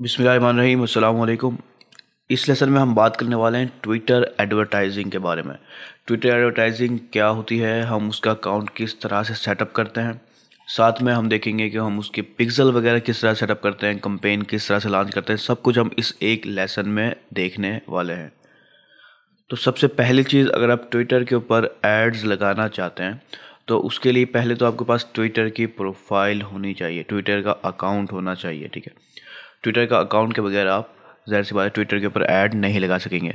बिसमीम इस लेसन में हम बात करने वाले हैं ट्विटर एडवर्टाइजिंग के बारे में ट्विटर एडवर्टाइजिंग क्या होती है हम उसका अकाउंट किस तरह से सेटअप करते हैं साथ में हम देखेंगे कि हम उसके पिक्सल वगैरह किस तरह सेटअप करते हैं कंपेन किस तरह से लॉन्च करते हैं सब कुछ हम इस एक लेसन में देखने वाले हैं तो सबसे पहली चीज़ अगर आप ट्विटर के ऊपर एड्स लगाना चाहते हैं तो उसके लिए पहले तो आपके पास ट्विटर की प्रोफाइल होनी चाहिए ट्विटर का अकाउंट होना चाहिए ठीक है ट्विटर का अकाउंट के बगैर आप ज़ाहिर सी बात है ट्विटर के ऊपर ऐड नहीं लगा सकेंगे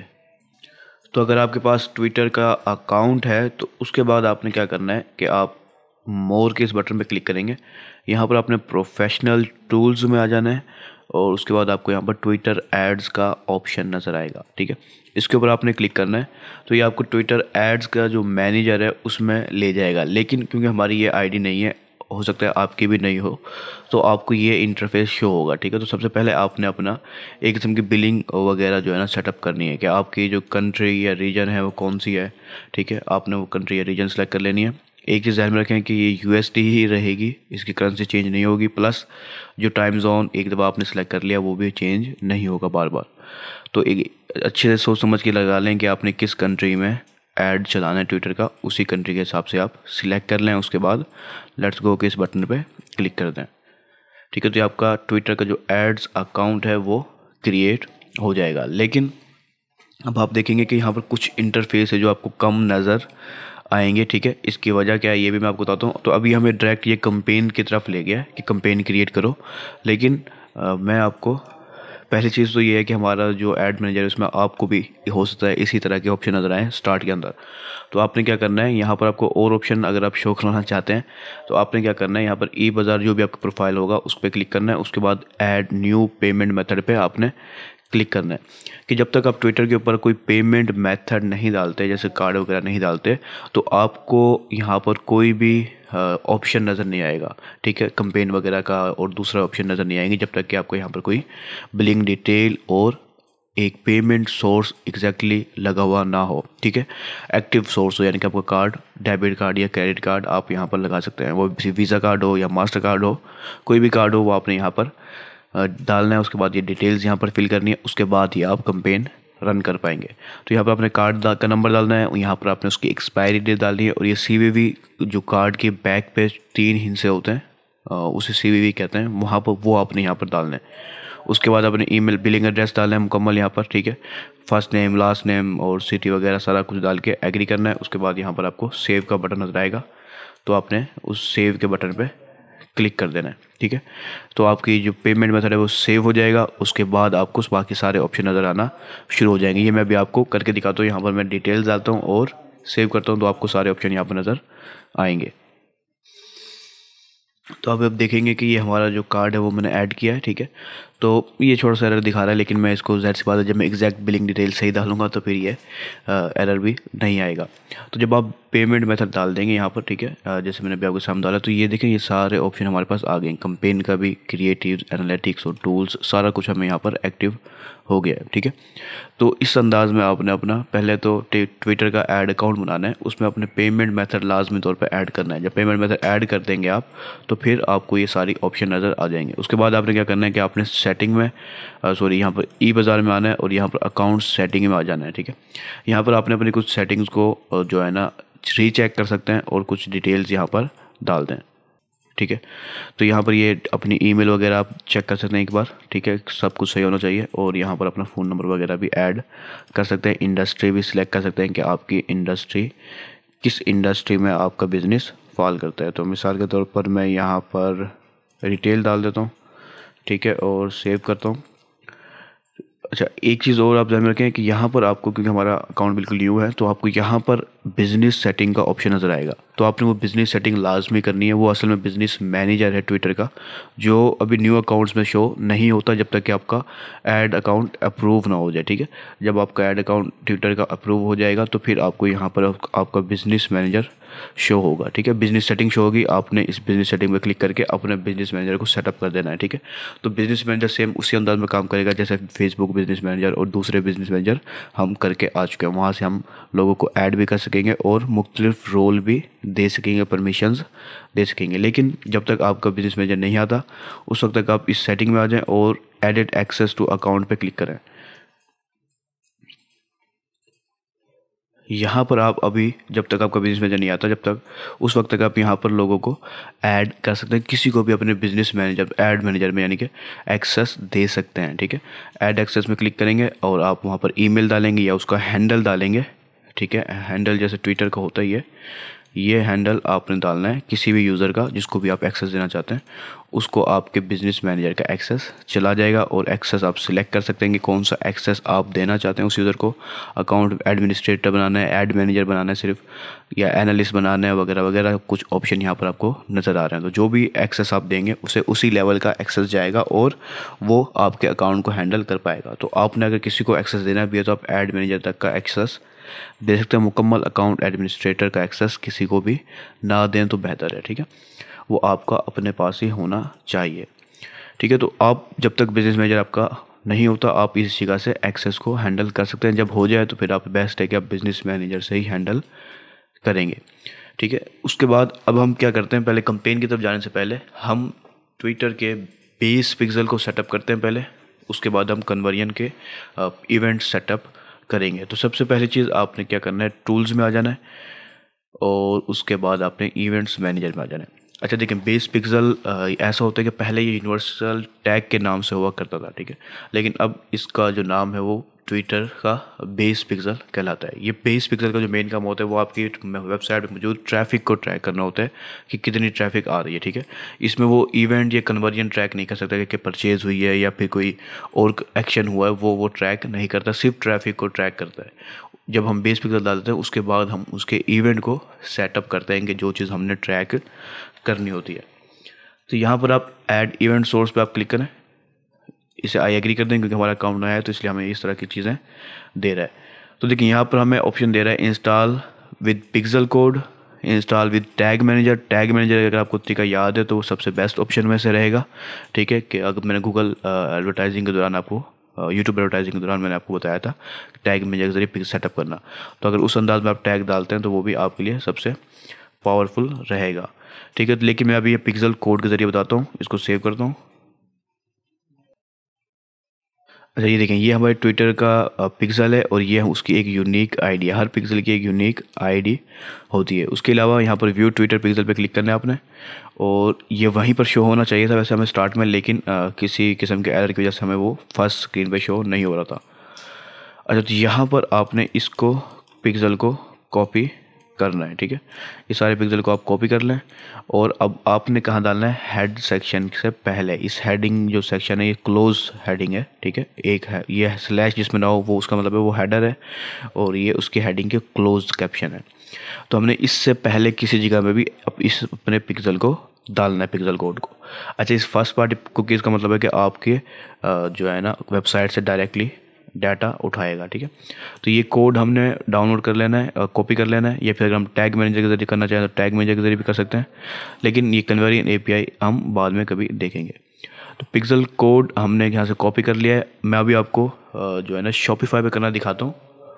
तो अगर आपके पास ट्विटर का अकाउंट है तो उसके बाद आपने क्या करना है कि आप मोर के इस बटन पर क्लिक करेंगे यहाँ पर आपने प्रोफेशनल टूल्स में आ जाना है और उसके बाद आपको यहाँ पर ट्विटर एड्स का ऑप्शन नज़र आएगा ठीक है इसके ऊपर आपने क्लिक करना है तो ये आपको ट्विटर एड्स का जो मैनेजर है उसमें ले जाएगा लेकिन क्योंकि हमारी ये आईडी नहीं है हो सकता है आपकी भी नहीं हो तो आपको ये इंटरफेस शो होगा ठीक है तो सबसे पहले आपने अपना एक किस्म की बिलिंग वगैरह जो है ना सेटअप करनी है कि आपकी जो कंट्री या रीजन है वो कौन सी है ठीक है आपने वो कंट्री या रीजन सेलेक्ट कर लेनी है एक चीज़ ध्यान में रखें कि ये यू ही रहेगी इसकी करेंसी चेंज नहीं होगी प्लस जो टाइम जोन एक दफ़ा आपने सेलेक्ट कर लिया वो भी चेंज नहीं होगा बार बार तो एक अच्छे से सोच समझ के लगा लें कि आपने किस कंट्री में ऐड चलाना है ट्विटर का उसी कंट्री के हिसाब से आप सिलेक्ट कर लें उसके बाद लेट्स गो के इस बटन पे क्लिक कर दें ठीक है तो आपका ट्विटर का जो एड्स अकाउंट है वो क्रिएट हो जाएगा लेकिन अब आप देखेंगे कि यहाँ पर कुछ इंटरफेस है जो आपको कम नज़र आएंगे ठीक है इसकी वजह क्या है ये भी मैं आपको बताता हूँ तो अभी हमें डायरेक्ट ये कंपेन की तरफ ले गया कि कंपेन क्रिएट करो लेकिन आ, मैं आपको पहली चीज़ तो ये है कि हमारा जो एड मैनेजर है उसमें आपको भी हो सकता है इसी तरह के ऑप्शन नज़र आए स्टार्ट के अंदर तो आपने क्या करना है यहाँ पर आपको और ऑप्शन अगर आप शो कराना चाहते हैं तो आपने क्या करना है यहाँ पर ई बाज़ार जो भी आपका प्रोफाइल होगा उस पर क्लिक करना है उसके बाद ऐड न्यू पेमेंट मेथड पर आपने क्लिक करना है कि जब तक आप ट्विटर के ऊपर कोई पेमेंट मेथड नहीं डालते जैसे कार्ड वगैरह नहीं डालते तो आपको यहाँ पर कोई भी ऑप्शन नज़र नहीं आएगा ठीक है कंपेन वगैरह का और दूसरा ऑप्शन नज़र नहीं आएंगे जब तक कि आपको यहाँ पर कोई बिलिंग डिटेल और एक पेमेंट सोर्स एग्जैक्टली लगा हुआ ना हो ठीक है एक्टिव सोर्स हो यानी कि आपका कार्ड डेबिट कार्ड या क्रेडिट कार्ड आप यहाँ पर लगा सकते हैं वो वीज़ा कार्ड हो या मास्टर कार्ड हो कोई भी कार्ड हो वो आपने यहाँ पर डालना है उसके बाद ये डिटेल्स यहाँ पर फिल करनी है उसके बाद ही आप कंपेन रन कर पाएंगे तो यहाँ पर आपने कार्ड का नंबर डालना है और यहाँ पर आपने उसकी एक्सपायरी डेट डालनी है और ये सी जो कार्ड के बैक पे तीन हिंसे होते हैं उसे सी कहते हैं वहाँ पर वो आपने यहाँ पर डालना है उसके बाद अपने मेल बिलिंग एड्रेस डालना है मुकम्मल यहाँ पर ठीक है फर्स्ट नेम लास्ट नेम और सिटी वगैरह सारा कुछ डाल के एग्री करना है उसके बाद यहाँ पर आपको सेव का बटन नजर आएगा तो आपने उस सेव के बटन पर क्लिक कर देना है ठीक है तो आपकी जो पेमेंट मेथड है वो सेव हो जाएगा उसके बाद आपको बाकी सारे ऑप्शन नज़र आना शुरू हो जाएंगे ये मैं अभी आपको करके दिखाता हूँ यहाँ पर मैं डिटेल्स डालता हूँ और सेव करता हूँ तो आपको सारे ऑप्शन यहाँ पर नज़र आएंगे तो अब आप देखेंगे कि ये हमारा जो कार्ड है वो मैंने ऐड किया है ठीक है तो ये छोटा सा एरर दिखा रहा है लेकिन मैं इसको जहर सी बात है जब मैं एग्जैक्ट बिलिंग डिटेल सही डालूंगा तो फिर ये एरर भी नहीं आएगा तो जब आप पेमेंट मेथड डाल देंगे यहाँ पर ठीक है जैसे मैंने अभी आपके सामने डाला तो ये देखें ये सारे ऑप्शन हमारे पास आ गए कंपेन का भी क्रिएटिव एनालिटिक्स और टूल्स सारा कुछ हमें यहाँ पर एक्टिव हो गया है ठीक है तो इस अंदाज में आपने अपना पहले तो ट्विटर का ऐड अकाउंट बनाना है उसमें अपने पेमेंट मेथड लाजमी तौर पर ऐड करना है जब पेमेंट मेथड ऐड कर देंगे आप तो फिर आपको ये सारी ऑप्शन नज़र आ जाएंगे उसके बाद आपने क्या करना है कि आपने सेटिंग में सॉरी यहाँ पर ई बाज़ार में आना है और यहाँ पर अकाउंट सेटिंग में आ जाना है ठीक है यहाँ पर आपने अपनी कुछ सेटिंग्स को जो है ना री चेक कर सकते हैं और कुछ डिटेल्स यहाँ पर डाल दें ठीक है तो यहाँ पर ये अपनी ईमेल वगैरह आप चेक कर सकते हैं एक बार ठीक है सब कुछ सही होना चाहिए और यहाँ पर अपना फ़ोन नंबर वगैरह भी ऐड कर सकते हैं इंडस्ट्री भी सिलेक्ट कर सकते हैं कि आपकी इंडस्ट्री किस इंडस्ट्री में आपका बिज़नेस फॉल करता है तो मिसाल के तौर पर मैं यहाँ पर रिटेल डाल देता हूँ ठीक है और सेव करता हूँ अच्छा एक चीज़ और आप ध्यान रखें कि यहाँ पर आपको क्योंकि हमारा अकाउंट बिल्कुल न्यू है तो आपको यहाँ पर बिजनेस सेटिंग का ऑप्शन नज़र आएगा तो आपने वो बिजनेस सेटिंग लाजमी करनी है वो असल में बिजनेस मैनेजर है ट्विटर का जो अभी न्यू अकाउंट्स में शो नहीं होता जब तक कि आपका एड अकाउंट अप्रूव ना हो जाए ठीक है जब आपका एड अकाउंट ट्विटर का अप्रूव हो जाएगा तो फिर आपको यहाँ पर आपका बिजनेस मैनेजर शो होगा ठीक है बिजनेस सेटिंग शो होगी आपने इस बिजनेस सेटिंग में क्लिक करके अपने बिजनेस मैनेजर को सेटअप कर देना है ठीक है तो बिजनेस मैनेजर सेम उसी अंदाज में काम करेगा जैसे फेसबुक बिजनेस मैनेजर और दूसरे बिजनेस मैनेजर हम करके आ चुके हैं वहाँ से हम लोगों को ऐड भी कर सकते सकेंगे और मुख्तलिफ रोल भी दे सकेंगे परमिशंस दे सकेंगे लेकिन जब तक आपका बिजनेस मैनेजर नहीं आता उस वक्त तक आप इस सेटिंग में आ जाएं और एडिट एक्सेस टू अकाउंट पे क्लिक करें यहाँ पर आप अभी जब तक आपका बिजनेस मैनेजर नहीं आता जब तक उस वक्त तक आप यहाँ पर लोगों को ऐड कर सकते हैं किसी को भी अपने बिजनेस मैनेजर ऐड मैनेजर में यानी कि एक्सेस दे सकते हैं ठीक है ऐड एक्सेस में क्लिक करेंगे और आप वहाँ पर ईमेल डालेंगे या उसका हैंडल डालेंगे ठीक है हैंडल जैसे ट्विटर का होता ही है ये हैंडल आपने डालना है किसी भी यूज़र का जिसको भी आप एक्सेस देना चाहते हैं उसको आपके बिजनेस मैनेजर का एक्सेस चला जाएगा और एक्सेस आप सिलेक्ट कर सकते हैं कि कौन सा एक्सेस आप देना चाहते हैं उस यूज़र को अकाउंट एडमिनिस्ट्रेटर बनाना है एड मैनेजर बनाना है सिर्फ या एनालिस्ट बनाना है वगैरह वगैरह कुछ ऑप्शन यहाँ पर आपको नज़र आ रहे हैं तो जो भी एक्सेस आप देंगे उसे उसी लेवल का एक्सेस जाएगा और वो आपके अकाउंट को हैंडल कर पाएगा तो आपने अगर किसी को एक्सेस देना भी है तो आप एड मैनेजर तक का एक्सेस दे सकते हैं मुकम्मल अकाउंट एडमिनिस्ट्रेटर का एक्सेस किसी को भी ना दें तो बेहतर है ठीक है वो आपका अपने पास ही होना चाहिए ठीक है तो आप जब तक बिजनेस मैनेजर आपका नहीं होता आप इस जगह से एक्सेस को हैंडल कर सकते हैं जब हो जाए तो फिर आप बेस्ट है कि आप बिजनेस मैनेजर से ही हैंडल करेंगे ठीक है उसके बाद अब हम क्या करते हैं पहले कंपेन की तरफ जाने से पहले हम ट्विटर के बेस पिक्सल को सेटअप करते हैं पहले उसके बाद हम कन्वर्जन के इवेंट सेटअप करेंगे तो सबसे पहली चीज़ आपने क्या करना है टूल्स में आ जाना है और उसके बाद आपने इवेंट्स मैनेजर में आ जाना है अच्छा देखिए बेस पिक्सल ऐसा होता है कि पहले ये यूनिवर्सल टैग के नाम से हुआ करता था ठीक है लेकिन अब इसका जो नाम है वो ट्विटर का बेस पिक्सल कहलाता है ये बेस पिक्सल का जो मेन काम होता है वो आपकी वेबसाइट पर मौजूद ट्रैफिक को ट्रैक करना होता है कि कितनी ट्रैफिक आ रही है ठीक है इसमें वो इवेंट या कन्वर्जन ट्रैक नहीं कर सकता कि, परचेज़ हुई है या फिर कोई और एक्शन हुआ है वो वो ट्रैक नहीं करता सिर्फ ट्रैफिक को ट्रैक करता है जब हम बेस पिक्सल डाल देते हैं उसके बाद हम उसके इवेंट को सेटअप करते हैं कि जो चीज़ हमने ट्रैक करनी होती है तो यहाँ पर आप ऐड इवेंट सोर्स पे आप क्लिक करें इसे आई एग्री कर दें क्योंकि हमारा अकाउंट नया है तो इसलिए हमें इस तरह की चीज़ें दे रहा है तो देखिए यहाँ पर हमें ऑप्शन दे रहा है install with pixel code install with tag manager tag manager अगर आपको तरीका याद है तो वो सबसे बेस्ट ऑप्शन में से रहेगा ठीक है कि अगर मैंने गूगल एडवर्टाइजिंग के दौरान आपको यूट्यूब एडवर्टाइजिंग के दौरान मैंने आपको बताया था टैग मैनेजर के जरिए पिक सेटअप करना तो अगर उस अंदाज में आप टैग डालते हैं तो वो भी आपके लिए सबसे पावरफुल रहेगा ठीक है तो लेकिन मैं अभी ये पिक्सल कोड के ज़रिए बताता हूँ इसको सेव करता हूँ अच्छा ये देखें ये हमारे ट्विटर का पिक्सल है और ये उसकी एक यूनिक आईडी हर पिक्सल की एक यूनिक आईडी होती है उसके अलावा यहाँ पर व्यू ट्विटर पिक्सल पे क्लिक करना है आपने और ये वहीं पर शो होना चाहिए था वैसे हमें स्टार्ट में लेकिन आ, किसी किस्म के एरर की वजह से हमें वो फर्स्ट स्क्रीन पर शो नहीं हो रहा था अच्छा तो यहाँ पर आपने इसको पिक्सल को कॉपी करना है ठीक है ये सारे पिक्सल को आप कॉपी कर लें और अब आपने कहाँ डालना है हेड सेक्शन से पहले इस हेडिंग जो सेक्शन है ये क्लोज हेडिंग है ठीक है एक है ये स्लैश जिसमें ना हो वो उसका मतलब है वो हेडर है और ये उसकी हेडिंग के क्लोज कैप्शन है तो हमने इससे पहले किसी जगह में भी अब इस अपने पिक्सल को डालना है पिक्सल कोड को अच्छा इस फर्स्ट पार्टी कुकीज़ का मतलब है कि आपके जो है ना वेबसाइट से डायरेक्टली डाटा उठाएगा ठीक है तो ये कोड हमने डाउनलोड कर लेना है कॉपी कर लेना है या फिर अगर हम टैग मैनेजर के जरिए करना चाहें तो टैग मैनेजर के जरिए भी कर सकते हैं लेकिन ये कन्वेरियन ए हम बाद में कभी देखेंगे तो पिक्सल कोड हमने यहाँ से कॉपी कर लिया है मैं अभी आपको जो है ना शॉपिफाई पर करना दिखाता हूँ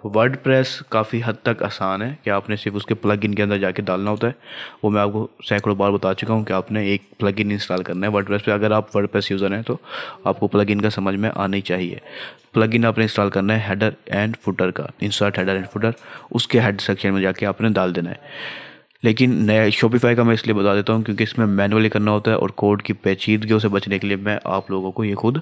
वर्ड प्रेस काफ़ी हद तक आसान है कि आपने सिर्फ उसके प्लग इन के अंदर जाके डालना होता है वो मैं आपको सैकड़ों बार बता चुका हूँ कि आपने एक प्लग इन इंस्टॉल करना है वर्ड प्रेस पर अगर आप वर्ड प्रेस यूज़र हैं तो आपको प्लग इन का समझ में आना ही चाहिए प्लग इन आपने इंस्टॉल करना है हेडर एंड फुटर का इंस्टॉल हेडर एंड फुटर उसके हेड सेक्शन में जाके आपने डाल देना है लेकिन नया शॉपिफाई का मैं इसलिए बता देता हूँ क्योंकि इसमें मैनुअली करना होता है और कोड की पेचीदगी से बचने के लिए मैं आप लोगों को ये खुद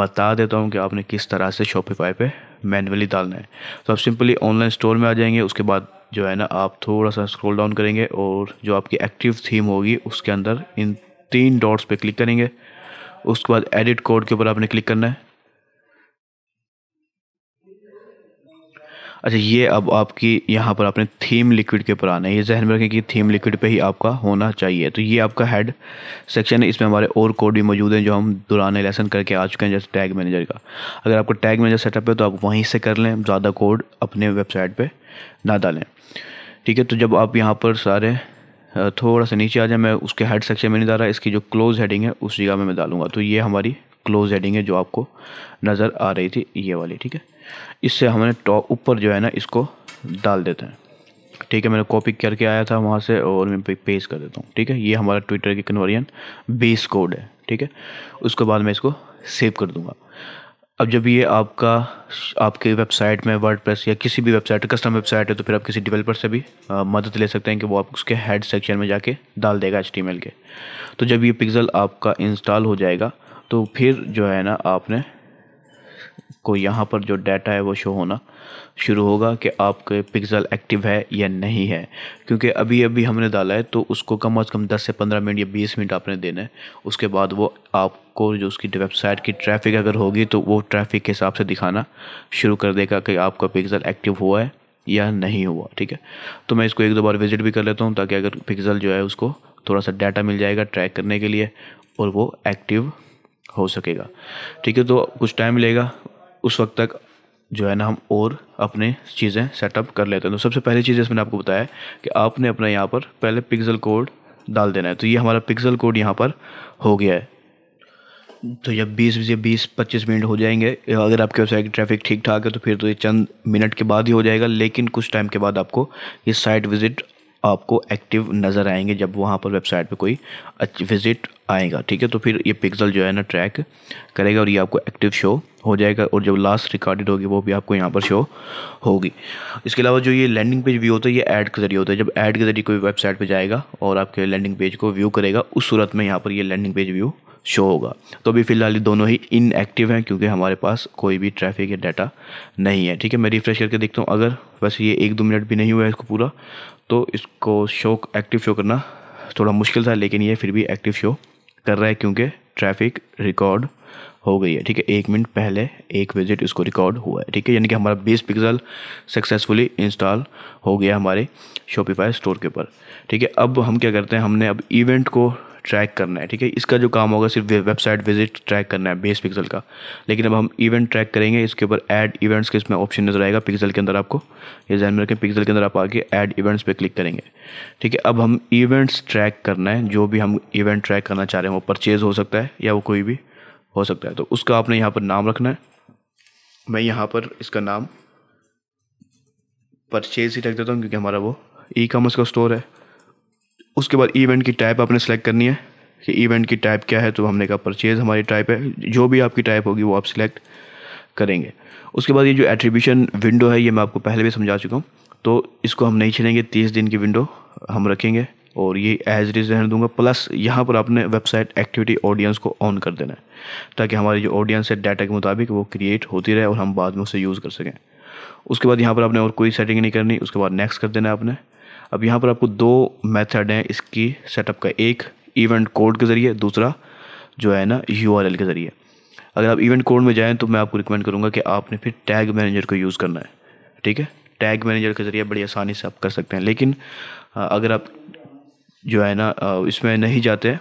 बता देता हूँ कि आपने किस तरह से शॉपिफाई पे मैनुअली डालना है तो आप सिंपली ऑनलाइन स्टोर में आ जाएंगे उसके बाद जो है ना आप थोड़ा सा स्क्रॉल डाउन करेंगे और जो आपकी एक्टिव थीम होगी उसके अंदर इन तीन डॉट्स पे क्लिक करेंगे उसके बाद एडिट कोड के ऊपर आपने क्लिक करना है अच्छा ये अब आपकी यहाँ पर आपने थीम लिक्विड के ऊपर आना है ये जहन में रखें कि थीम लिक्विड पे ही आपका होना चाहिए तो ये आपका हेड सेक्शन है इसमें हमारे और कोड भी मौजूद हैं जो हम दुराने लेसन करके आ चुके हैं जैसे टैग मैनेजर का अगर आपका टैग मैनेजर सेटअप है तो आप वहीं से कर लें ज़्यादा कोड अपने वेबसाइट पर ना डालें ठीक है तो जब आप यहाँ पर सारे थोड़ा सा नीचे आ जाए मैं उसके हेड सेक्शन में नहीं डाल रहा इसकी जो क्लोज़ हेडिंग है उस जगह में मैं डालूंगा तो ये हमारी क्लोज़ हेडिंग है जो आपको नज़र आ रही थी ये वाली ठीक है इससे हमने टॉप ऊपर जो है ना इसको डाल देते हैं ठीक है मैंने कॉपी करके आया था वहाँ से और मैं पेज कर देता हूँ ठीक है ये हमारा ट्विटर की कन्वर्जन बेस कोड है ठीक है उसके बाद मैं इसको सेव कर दूँगा अब जब ये आपका आपके वेबसाइट में वर्ड या किसी भी वेबसाइट कस्टम वेबसाइट है तो फिर आप किसी डिवेलपर से भी आ, मदद ले सकते हैं कि वो आप उसके हेड सेक्शन में जाके डाल देगा एच के तो जब ये पिक्सल आपका इंस्टॉल हो जाएगा तो फिर जो है ना आपने आपको यहाँ पर जो डाटा है वो शो होना शुरू होगा कि आपके पिक्सल एक्टिव है या नहीं है क्योंकि अभी अभी हमने डाला है तो उसको कम अज़ कम 10 से 15 मिनट या 20 मिनट आपने देना है उसके बाद वो आपको जो उसकी वेबसाइट की ट्रैफिक अगर होगी तो वो ट्रैफिक के हिसाब से दिखाना शुरू कर देगा कि आपका पिक्सल एक्टिव हुआ है या नहीं हुआ ठीक है तो मैं इसको एक दो बार विज़िट भी कर लेता हूँ ताकि अगर पिक्सल जो है उसको थोड़ा सा डाटा मिल जाएगा ट्रैक करने के लिए और वो एक्टिव हो सकेगा ठीक है तो कुछ टाइम लेगा उस वक्त तक जो है ना हम और अपने चीज़ें सेटअप कर लेते हैं तो सबसे पहली चीज़ इसमें आपको बताया कि आपने अपना यहाँ पर पहले पिक्सल कोड डाल देना है तो ये हमारा पिक्सल कोड यहाँ पर हो गया है तो जब बीस या बीस पच्चीस मिनट हो जाएंगे अगर आपके वेबसाइट की ट्रैफिक ठीक ठाक है तो फिर तो ये चंद मिनट के बाद ही हो जाएगा लेकिन कुछ टाइम के बाद आपको ये साइट विज़िट आपको एक्टिव नज़र आएंगे जब वहाँ पर वेबसाइट पे कोई विज़िट आएगा ठीक है तो फिर ये पिक्सल जो है ना ट्रैक करेगा और ये आपको एक्टिव शो हो जाएगा और जब लास्ट रिकॉर्डेड होगी वो भी आपको यहाँ पर शो होगी इसके अलावा जो ये लैंडिंग पेज व्यू होता है ये ऐड के ज़रिए होता है जब ऐड के ज़रिए कोई वेबसाइट पर जाएगा और आपके लैंडिंग पेज को व्यू करेगा उस सूरत में यहाँ पर ये लैंडिंग पेज व्यू शो होगा तो अभी फ़िलहाल ये दोनों ही इनएक्टिव हैं क्योंकि हमारे पास कोई भी ट्रैफिक या डाटा नहीं है ठीक है मैं रिफ़्रेश करके देखता हूँ अगर वैसे ये एक दो मिनट भी नहीं हुआ है इसको पूरा तो इसको शो एक्टिव शो करना थोड़ा मुश्किल था लेकिन ये फिर भी एक्टिव शो कर रहा है क्योंकि ट्रैफिक रिकॉर्ड हो गई है ठीक है एक मिनट पहले एक विजिट इसको रिकॉर्ड हुआ है ठीक है यानी कि हमारा बेस पिक्सल सक्सेसफुली इंस्टॉल हो गया हमारे शॉपिफाई स्टोर के ऊपर ठीक है अब हम क्या करते हैं हमने अब इवेंट को ट्रैक करना है ठीक है इसका जो काम होगा सिर्फ वेबसाइट विजिट ट्रैक करना है बेस पिक्सल का लेकिन अब हम इवेंट ट्रैक करेंगे इसके ऊपर ऐड इवेंट्स के इसमें ऑप्शन नजर आएगा पिक्सल के अंदर आपको ये जहन में रखें पिक्सल के अंदर आप आके ऐड इवेंट्स पे क्लिक करेंगे ठीक है अब हम इवेंट्स ट्रैक करना है जो भी हम इवेंट ट्रैक करना चाह रहे हैं वो परचेज़ हो सकता है या वो कोई भी हो सकता है तो उसका आपने यहाँ पर नाम रखना है मैं यहाँ पर इसका नाम परचेज ही रख देता हूँ क्योंकि हमारा वो ई कॉमर्स का स्टोर है उसके बाद इवेंट की टाइप आपने सेलेक्ट करनी है कि इवेंट की टाइप क्या है तो हमने कहा परचेज़ हमारी टाइप है जो भी आपकी टाइप होगी वो आप सिलेक्ट करेंगे उसके बाद ये जो एट्रीब्यूशन विंडो है ये मैं आपको पहले भी समझा चुका हूँ तो इसको हम नहीं छेड़ेंगे तीस दिन की विंडो हम रखेंगे और ये एज रिज रहने दूंगा प्लस यहाँ पर आपने वेबसाइट एक्टिविटी ऑडियंस को ऑन कर देना है ताकि हमारी जो ऑडियंस है डाटा के मुताबिक वो क्रिएट होती रहे और हम बाद में उसे यूज़ कर सकें उसके बाद यहाँ पर आपने और कोई सेटिंग नहीं करनी उसके बाद नेक्स्ट कर देना है आपने अब यहाँ पर आपको दो मेथड हैं इसकी सेटअप का एक इवेंट कोड के ज़रिए दूसरा जो है ना यू के ज़रिए अगर आप इवेंट कोड में जाएँ तो मैं आपको रिकमेंड करूँगा कि आपने फिर टैग मैनेजर को यूज़ करना है ठीक है टैग मैनेजर के ज़रिए बड़ी आसानी से आप कर सकते हैं लेकिन अगर आप जो है ना इसमें नहीं जाते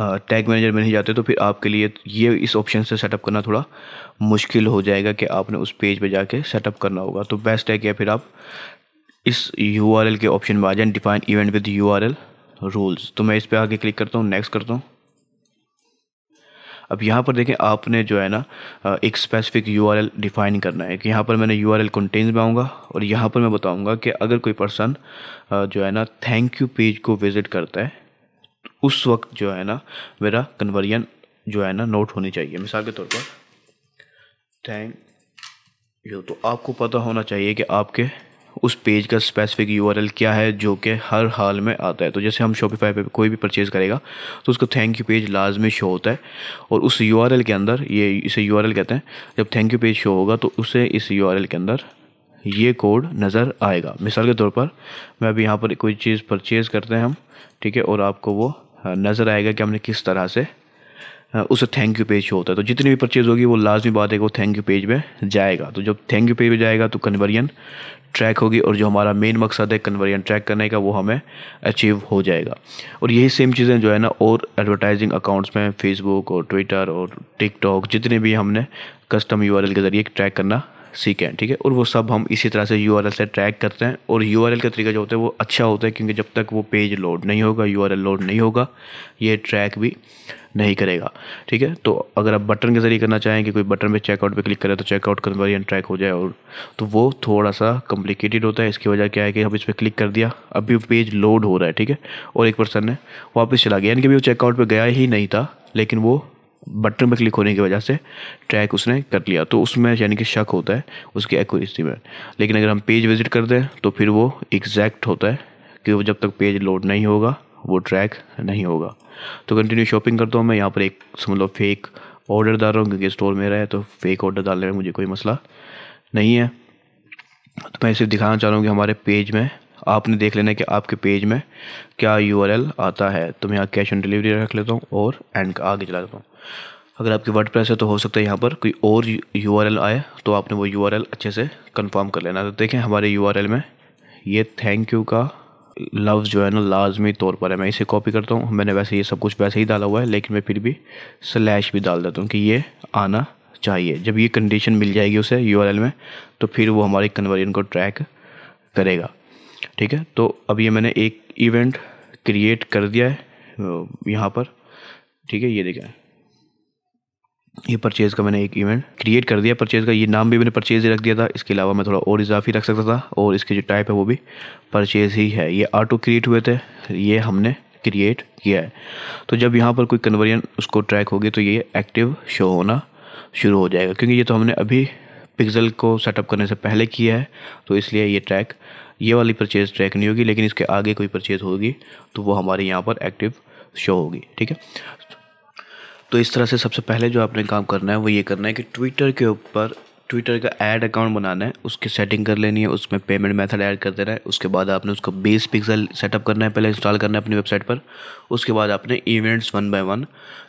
टैग मैनेजर में नहीं जाते तो फिर आपके लिए ये इस ऑप्शन से सेटअप करना थोड़ा मुश्किल हो जाएगा कि आपने उस पेज पे जाके सेटअप करना होगा तो बेस्ट है कि फिर आप इस यू के ऑप्शन में आ जाए define event with you rules तो मैं इस पर आगे क्लिक करता हूँ नेक्स्ट करता हूँ अब यहाँ पर देखें आपने जो है ना एक स्पेसिफिक यू डिफ़ाइन करना है कि यहाँ पर मैंने यू आर में आऊँगा और यहाँ पर मैं बताऊँगा कि अगर कोई पर्सन जो है ना थैंक यू पेज को विज़िट करता है उस वक्त जो है ना मेरा कन्वर्जन जो है ना नोट होनी चाहिए मिसाल के तौर पर थैंक यू तो आपको पता होना चाहिए कि आपके उस पेज का स्पेसिफिक यू क्या है जो कि हर हाल में आता है तो जैसे हम शॉपिफाई पे कोई भी परचेज़ करेगा तो उसका थैंक यू पेज लाजमी शो होता है और उस यू के अंदर ये इसे यू कहते हैं जब थैंक यू पेज शो होगा तो उसे इस यू के अंदर ये कोड नज़र आएगा मिसाल के तौर पर मैं अभी यहाँ पर कोई चीज़ परचेज़ करते हैं हम ठीक है और आपको वो नज़र आएगा कि हमने किस तरह से उसे थैंक यू पेज शो होता है तो जितनी भी परचेज़ होगी वो लाजमी बात है कि वो थैंक यू पेज में जाएगा तो जब थैंक यू पेज में जाएगा तो कन्वर्जन ट्रैक होगी और जो हमारा मेन मकसद है कन्वर्जन ट्रैक करने का वो हमें अचीव हो जाएगा और यही सेम चीज़ें जो है ना और एडवर्टाइजिंग अकाउंट्स में फेसबुक और ट्विटर और टिकटॉक जितने भी हमने कस्टम यू के ज़रिए ट्रैक करना सीखे हैं ठीक है और वो सब हम इसी तरह से यू से ट्रैक करते हैं और यू का तरीका जो होता है वो अच्छा होता है क्योंकि जब तक वो पेज लोड नहीं होगा यू लोड नहीं होगा ये ट्रैक भी नहीं करेगा ठीक है तो अगर आप बटन के ज़रिए करना चाहें कि कोई बटन पे चेकआउट पे क्लिक करें तो चेकआउट कन्वर्जन ट्रैक हो जाए और तो वो थोड़ा सा कॉम्प्लिकेटेड होता है इसकी वजह क्या है कि हम इस पर क्लिक कर दिया अभी पेज लोड हो रहा है ठीक है और एक पर्सन ने वापस चला गया यानी कि वो चेकआउट पर गया ही नहीं था लेकिन वो बटन पर क्लिक होने की वजह से ट्रैक उसने कर लिया तो उसमें यानी कि शक होता है उसकी एक्यूरेसी में लेकिन अगर हम पेज विज़िट करते हैं तो फिर वो एग्जैक्ट होता है कि वो जब तक पेज लोड नहीं होगा वो ट्रैक नहीं होगा तो कंटिन्यू शॉपिंग करता हूँ मैं यहाँ पर एक मतलब फेक ऑर्डर डाल रहा हूँ क्योंकि स्टोर मेरा है तो फेक ऑर्डर डालने में मुझे कोई मसला नहीं है तो मैं सिर्फ दिखाना चाह रहा हूँ कि हमारे पेज में आपने देख लेना कि आपके पेज में क्या यू आता है तो मैं यहाँ कैश ऑन डिलीवरी रख लेता हूँ और एंड आगे चला देता हूँ अगर आपकी वर्ड प्रेस है तो हो सकता है यहाँ पर कोई और यू आए तो आपने वो यू अच्छे से कन्फर्म कर लेना तो देखें हमारे यू में ये थैंक यू का लफ्ज़ जो है ना लाजमी तौर पर है मैं इसे कॉपी करता हूँ मैंने वैसे ये सब कुछ वैसे ही डाला हुआ है लेकिन मैं फिर भी स्लैश भी डाल देता हूँ कि ये आना चाहिए जब ये कंडीशन मिल जाएगी उसे यू में तो फिर वो हमारे कन्वर्जन को ट्रैक करेगा ठीक है तो अब ये मैंने एक इवेंट क्रिएट कर दिया है यहाँ पर ठीक है ये देखें ये परचेज़ का मैंने एक इवेंट क्रिएट कर दिया परचेज़ का ये नाम भी मैंने परचेज़ ही रख दिया था इसके अलावा मैं थोड़ा और इजाफी रख सकता था और इसके जो टाइप है वो भी परचेज़ ही है ये ऑटो क्रिएट हुए थे ये हमने क्रिएट किया है तो जब यहाँ पर कोई कन्वर्जन उसको ट्रैक होगी तो ये एक्टिव शो होना शुरू हो जाएगा क्योंकि ये तो हमने अभी पिक्सल को सेटअप करने से पहले किया है तो इसलिए ये ट्रैक ये वाली परचेज़ ट्रैक नहीं होगी लेकिन इसके आगे कोई परचेज़ होगी तो वो हमारे यहाँ पर एक्टिव शो होगी ठीक है तो इस तरह से सबसे पहले जो आपने काम करना है वो ये करना है कि ट्विटर के ऊपर ट्विटर का ऐड अकाउंट बनाना है उसकी सेटिंग कर लेनी है उसमें पेमेंट मेथड ऐड कर देना है उसके बाद आपने उसको बेस पिक्सल सेटअप करना है पहले इंस्टॉल करना है अपनी वेबसाइट पर उसके बाद आपने events one by one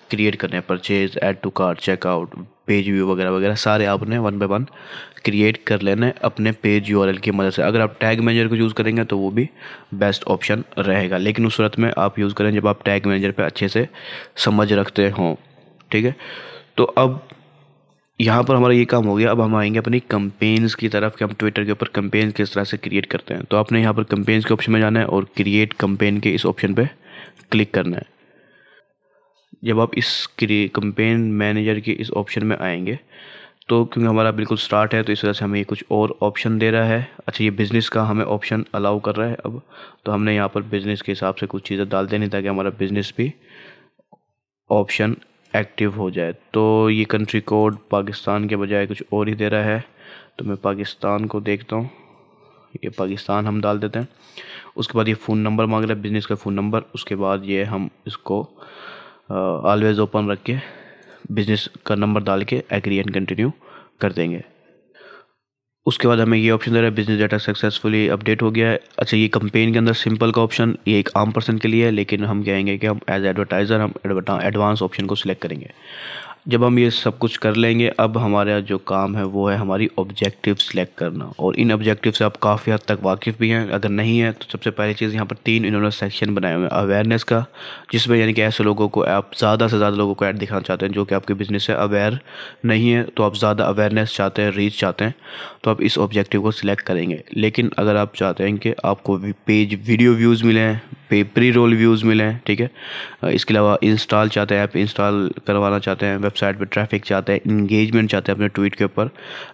create करने हैं purchase add to card checkout page view वगैरह वगैरह सारे आपने वन बाई वन क्रिएट कर लेना है अपने पेज यू की मदद से अगर आप टैग मैनेजर को यूज़ करेंगे तो वो भी बेस्ट ऑप्शन रहेगा लेकिन उस सूरत में आप यूज़ करें जब आप टैग मैनेजर पर अच्छे से समझ रखते हों ठीक है तो अब यहाँ पर हमारा ये काम हो गया अब हम आएंगे अपनी कंपेन्स की तरफ कि हम ट्विटर के ऊपर कंपेन्स किस तरह से क्रिएट करते हैं तो आपने यहाँ पर कंपेन्स के ऑप्शन में जाना है और क्रिएट कंपेन के इस ऑप्शन पे क्लिक करना है जब आप इस कंपेन मैनेजर के इस ऑप्शन में आएंगे तो क्योंकि हमारा बिल्कुल स्टार्ट है तो इस वजह से हमें ये कुछ और ऑप्शन दे रहा है अच्छा ये बिज़नेस का हमें ऑप्शन अलाउ कर रहा है अब तो हमने यहाँ पर बिज़नेस के हिसाब से कुछ चीज़ें डाल देनी ताकि हमारा बिज़नेस भी ऑप्शन एक्टिव हो जाए तो ये कंट्री कोड पाकिस्तान के बजाय कुछ और ही दे रहा है तो मैं पाकिस्तान को देखता हूँ ये पाकिस्तान हम डाल देते हैं उसके बाद ये फ़ोन नंबर मांग रहा है बिज़नेस का फ़ोन नंबर उसके बाद ये हम इसको ऑलवेज़ ओपन रख के बिज़नेस का नंबर डाल के एग्री एंड कंटिन्यू कर देंगे उसके बाद हमें ये ऑप्शन दे रहा है बिजनेस डाटा सक्सेसफुली अपडेट हो गया है अच्छा ये कंपेन के अंदर सिंपल का ऑप्शन ये एक आम पर्सन के लिए है लेकिन हम कहेंगे कि हम एज एडवर्टाइज़र हम एडवांस ऑप्शन को सिलेक्ट करेंगे जब हम ये सब कुछ कर लेंगे अब हमारा जो काम है वो है हमारी ऑब्जेक्टिव सेलेक्ट करना और इन ऑब्जेक्टिव से आप काफ़ी हद तक वाकिफ़ भी हैं अगर नहीं है तो सबसे पहली चीज़ यहाँ पर तीन इन्होंने सेक्शन बनाए हुए हैं अवेयरनेस का जिसमें यानी कि ऐसे लोगों को आप ज़्यादा से ज़्यादा लोगों को ऐड दिखाना चाहते हैं जो कि आपके बिज़नेस से अवेयर नहीं है तो आप ज़्यादा अवेयरनेस चाहते हैं रीच चाहते हैं तो आप इस ऑब्जेक्टिव को सिलेक्ट करेंगे लेकिन अगर आप चाहते हैं कि आपको पेज वीडियो व्यूज़ मिलें पे प्री रोल व्यूज़ मिले हैं ठीक है इसके अलावा इंस्टॉल चाहते हैं ऐप इंस्टॉल करवाना चाहते हैं वेबसाइट पे ट्रैफिक चाहते हैं इंगेजमेंट चाहते हैं अपने ट्वीट के ऊपर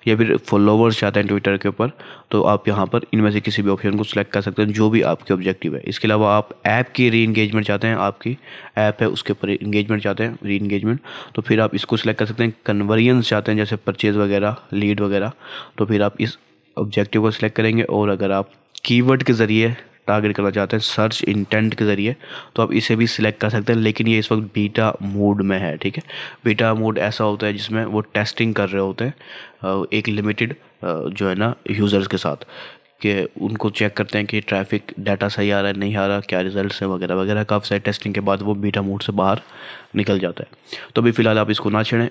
या फिर फॉलोवर्स चाहते हैं ट्विटर के ऊपर तो आप यहाँ पर इनमें से किसी भी ऑप्शन को सिलेक्ट कर सकते हैं जो भी आपके ऑब्जेक्टिव है इसके अलावा आप ऐप की री इंगेजमेंट चाहते हैं आपकी ऐप है उसके ऊपर इंगेजमेंट चाहते हैं री इंगेजमेंट तो फिर आप इसको सिलेक्ट कर सकते हैं कन्वर्जेंस चाहते हैं जैसे परचेज़ वगैरह लीड वगैरह तो फिर आप इस ऑब्जेक्टिव को सिलेक्ट करेंगे और अगर आप कीवर्ड के ज़रिए टारगेट करना चाहते हैं सर्च इंटेंट के ज़रिए तो आप इसे भी सिलेक्ट कर सकते हैं लेकिन ये इस वक्त बीटा मोड में है ठीक है बीटा मोड ऐसा होता है जिसमें वो टेस्टिंग कर रहे होते हैं एक लिमिटेड जो है ना यूज़र्स के साथ कि उनको चेक करते हैं कि ट्रैफिक डाटा सही आ रहा है नहीं आ रहा क्या रिजल्ट्स हैं वगैरह वगैरह काफ़ी सारे टेस्टिंग के बाद वो बीटा मोड से बाहर निकल जाता है तो अभी फ़िलहाल आप इसको ना छेड़ें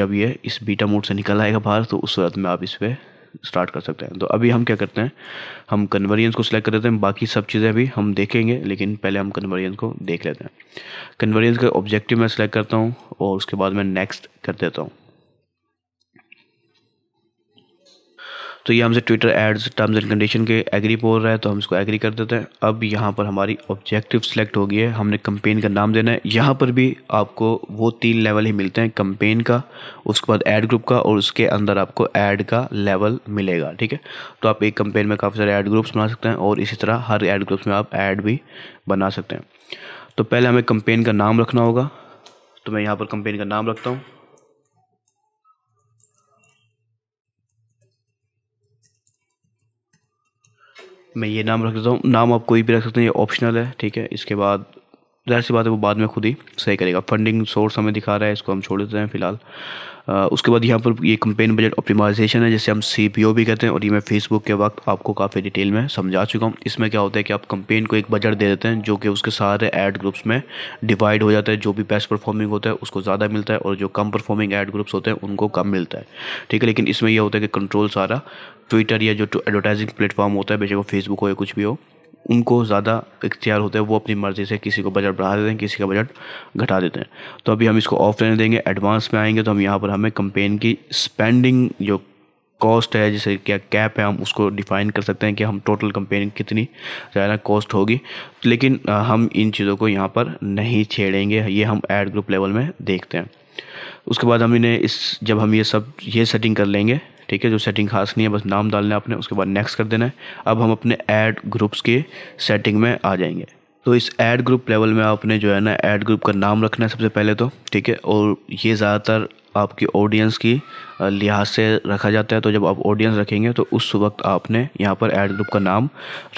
जब ये इस बीटा मोड से निकल आएगा बाहर तो उस सूरत में आप इस पर स्टार्ट कर सकते हैं तो अभी हम क्या करते हैं हम कन्वर्जेंस को सिलेक्ट कर देते हैं बाकी सब चीज़ें अभी हम देखेंगे लेकिन पहले हम कन्वर्जेंस को देख लेते हैं कन्वर्जेंस का ऑब्जेक्टिव मैं सिलेक्ट करता हूँ और उसके बाद मैं नेक्स्ट कर देता हूँ तो ये हमसे Twitter ads terms and condition के एग्री बोल रहा है तो हम इसको एग्री कर देते हैं अब यहाँ पर हमारी ऑब्जेक्टिव सेलेक्ट हो गई है हमने कंपेन का नाम देना है यहाँ पर भी आपको वो तीन लेवल ही मिलते हैं कंपेन का उसके बाद एड ग्रुप का और उसके अंदर आपको एड का लेवल मिलेगा ठीक है तो आप एक कंपेन में काफ़ी सारे एड ग्रुप्स बना सकते हैं और इसी तरह हर एड ग्रुप्स में आप एड भी बना सकते हैं तो पहले हमें कंपेन का नाम रखना होगा तो मैं यहाँ पर कंपेन का नाम रखता हूँ मैं ये नाम रख देता हूँ नाम आप कोई भी रख सकते हैं ये ऑप्शनल है ठीक है इसके बाद जाहिर सी बात है वो बाद में खुद ही सही करेगा फंडिंग सोर्स हमें दिखा रहा है इसको हम छोड़ देते हैं फिलहाल उसके बाद यहाँ पर ये कंपेन बजट ऑप्टिमाइजेशन है जिसे हम सी भी कहते हैं और ये मैं फेसबुक के वक्त आपको काफ़ी डिटेल में समझा चुका हूँ इसमें क्या होता है कि आप कंपेन को एक बजट दे देते हैं जो कि उसके सारे एड ग्रुप्स में डिवाइड हो जाता है जो भी बेस्ट परफॉर्मिंग होता है उसको ज़्यादा मिलता है और जो कम परफॉर्मिंग एड ग्रुप्स होते हैं उनको कम मिलता है ठीक है लेकिन इसमें यह होता है कि कंट्रोल सारा ट्विटर या जो एडवर्टाइजिंग प्लेटफॉर्म होता है बेचे वो फेसबुक हो या कुछ भी हो उनको ज़्यादा इख्तियार होता है वो अपनी मर्ज़ी से किसी को बजट बढ़ा देते हैं किसी का बजट घटा देते हैं तो अभी हम इसको ऑफ रहने देंगे एडवांस में आएंगे तो हम यहाँ पर हमें कंपेन की स्पेंडिंग जो कॉस्ट है जैसे क्या कैप है हम उसको डिफ़ाइन कर सकते हैं कि हम टोटल कंपेन कितनी ज़्यादा कॉस्ट होगी लेकिन हम इन चीज़ों को यहाँ पर नहीं छेड़ेंगे ये हम एड ग्रुप लेवल में देखते हैं उसके बाद हम इन्हें इस जब हम ये सब ये सेटिंग कर लेंगे ठीक है जो सेटिंग खास नहीं है बस नाम डालना है आपने उसके बाद नेक्स्ट कर देना है अब हम अपने ऐड ग्रुप्स के सेटिंग में आ जाएंगे तो इस एड ग्रुप लेवल में आपने जो है ना एड ग्रुप का नाम रखना है सबसे पहले तो ठीक है और ये ज़्यादातर आपकी ऑडियंस की लिहाज से रखा जाता है तो जब आप ऑडियंस रखेंगे तो उस वक्त आपने यहाँ पर एड ग्रुप का नाम